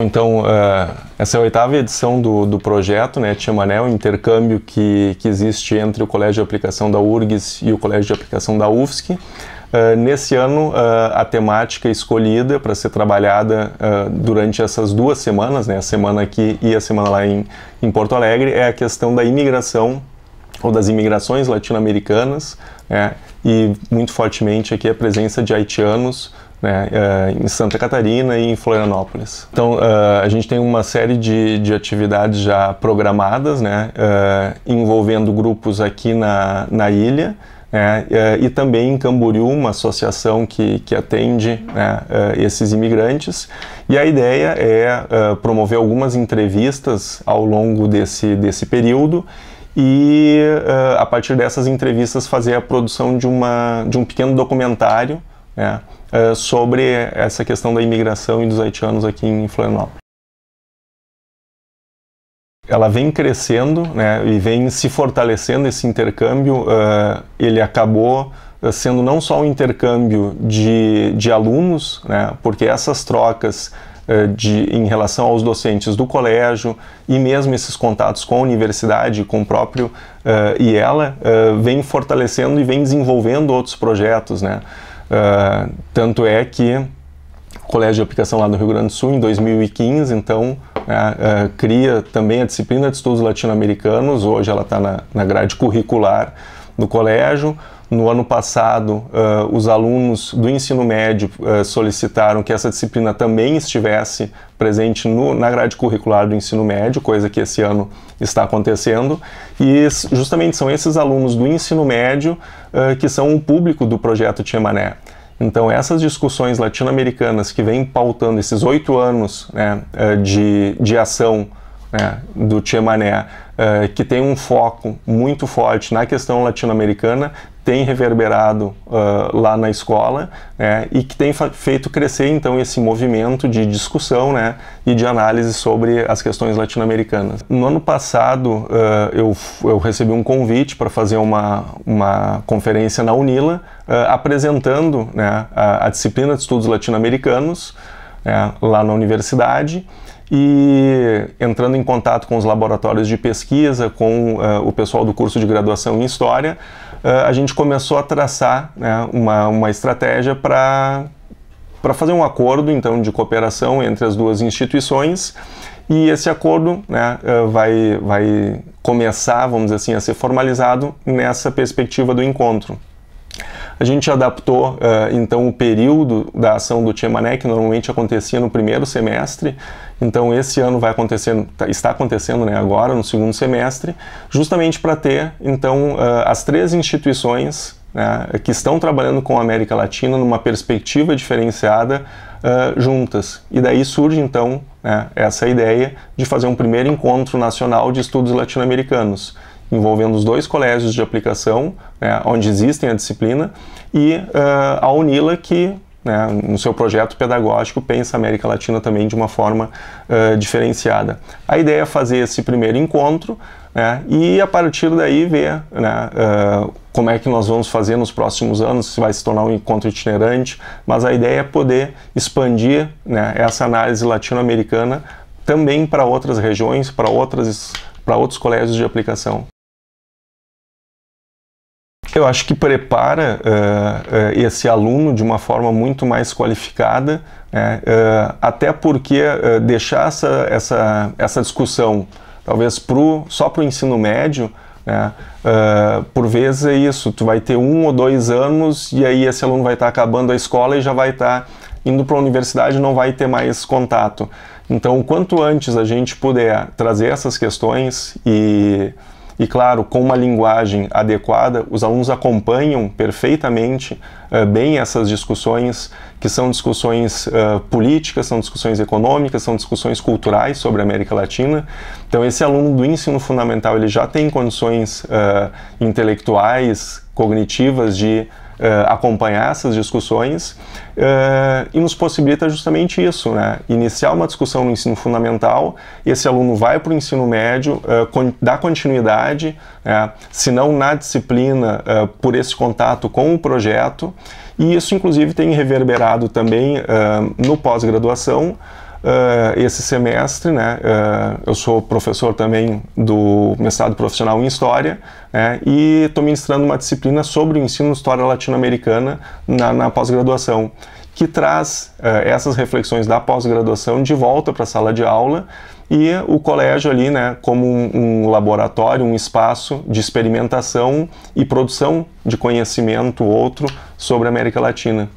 Então, uh, essa é a oitava edição do, do projeto, né, Tiamanel, né? intercâmbio que, que existe entre o Colégio de Aplicação da URGS e o Colégio de Aplicação da UFSC. Uh, nesse ano, uh, a temática escolhida para ser trabalhada uh, durante essas duas semanas, né, a semana aqui e a semana lá em, em Porto Alegre, é a questão da imigração ou das imigrações latino-americanas né, e muito fortemente aqui a presença de haitianos né, eh, em Santa Catarina e em Florianópolis. Então, eh, a gente tem uma série de, de atividades já programadas, né, eh, envolvendo grupos aqui na, na ilha, né, e também em Camboriú, uma associação que, que atende né, esses imigrantes. E a ideia é promover algumas entrevistas ao longo desse, desse período e, a partir dessas entrevistas, fazer a produção de, uma, de um pequeno documentário né, eh, sobre essa questão da imigração e dos haitianos aqui em Florianópolis. Ela vem crescendo né, e vem se fortalecendo esse intercâmbio. Uh, ele acabou eh, sendo não só um intercâmbio de, de alunos, né, porque essas trocas de, em relação aos docentes do colégio e mesmo esses contatos com a universidade, com o próprio uh, e ela, uh, vem fortalecendo e vem desenvolvendo outros projetos, né? Uh, tanto é que o Colégio de Aplicação lá do Rio Grande do Sul, em 2015, então, uh, cria também a disciplina de estudos latino-americanos, hoje ela está na, na grade curricular, no colégio. No ano passado, uh, os alunos do ensino médio uh, solicitaram que essa disciplina também estivesse presente no, na grade curricular do ensino médio, coisa que esse ano está acontecendo. E justamente são esses alunos do ensino médio uh, que são o público do projeto Tiemané. Então, essas discussões latino-americanas que vêm pautando esses oito anos né, de, de ação né, do Tiemané eh, que tem um foco muito forte na questão latino-americana, tem reverberado uh, lá na escola né, e que tem feito crescer então esse movimento de discussão né, e de análise sobre as questões latino-americanas. No ano passado uh, eu, eu, recebi um convite para fazer uma, uma conferência na Unila uh, apresentando né, a, a, disciplina de estudos latino-americanos né, lá na universidade e entrando em contato com os laboratórios de pesquisa, com uh, o pessoal do curso de graduação em História, uh, a gente começou a traçar né, uma, uma estratégia para para fazer um acordo então de cooperação entre as duas instituições e esse acordo né, eh, vai, vai começar, vamos dizer assim, a ser formalizado nessa perspectiva do encontro. A gente adaptou eh, então o período da ação do Tchemané, que normalmente acontecia no primeiro semestre, então esse ano vai acontecer, tá, está acontecendo né, agora no segundo semestre, justamente para ter então eh, as três instituições né, que estão trabalhando com a América Latina numa perspectiva diferenciada uh, juntas. E daí surge então né, essa ideia de fazer um primeiro encontro nacional de estudos latino-americanos envolvendo os dois colégios de aplicação, né, onde existem a disciplina, e uh, a UNILA, que né, no seu projeto pedagógico pensa a América Latina também de uma forma uh, diferenciada. A ideia é fazer esse primeiro encontro né, e a partir daí ver né, uh, como é que nós vamos fazer nos próximos anos, se vai se tornar um encontro itinerante, mas a ideia é poder expandir né, essa análise latino-americana também para outras regiões, para outros colégios de aplicação eu acho que prepara uh, uh, esse aluno de uma forma muito mais qualificada, né? uh, até porque deixar essa, essa, essa discussão talvez pro, só para o ensino médio, né? por vezes é isso, tu vai ter um ou dois anos e aí esse aluno vai estar tá acabando a escola e já vai estar tá indo para a universidade e não vai ter mais contato. Então, quanto antes a gente puder trazer essas questões e e claro, com uma linguagem adequada, os alunos acompanham perfeitamente uh, bem essas discussões, que são discussões uh, políticas, são discussões econômicas, são discussões culturais sobre a América Latina. Então, esse aluno do ensino fundamental ele já tem condições uh, intelectuais, cognitivas de eh, acompanhar essas discussões eh, e nos possibilita justamente isso, né? Iniciar uma discussão no ensino fundamental, esse aluno vai para o ensino médio, eh, dá continuidade, né? se não na disciplina, por esse contato com o projeto, e isso inclusive tem reverberado também no pós-graduação. Uh, esse semestre, né, uh, eu sou professor também do mestrado profissional em História né, e estou ministrando uma disciplina sobre o ensino de História Latino-Americana na, na pós-graduação, que traz uh, essas reflexões da pós-graduação de volta para a sala de aula e o colégio ali, né, como um, um laboratório, um espaço de experimentação e produção de conhecimento outro sobre a América Latina.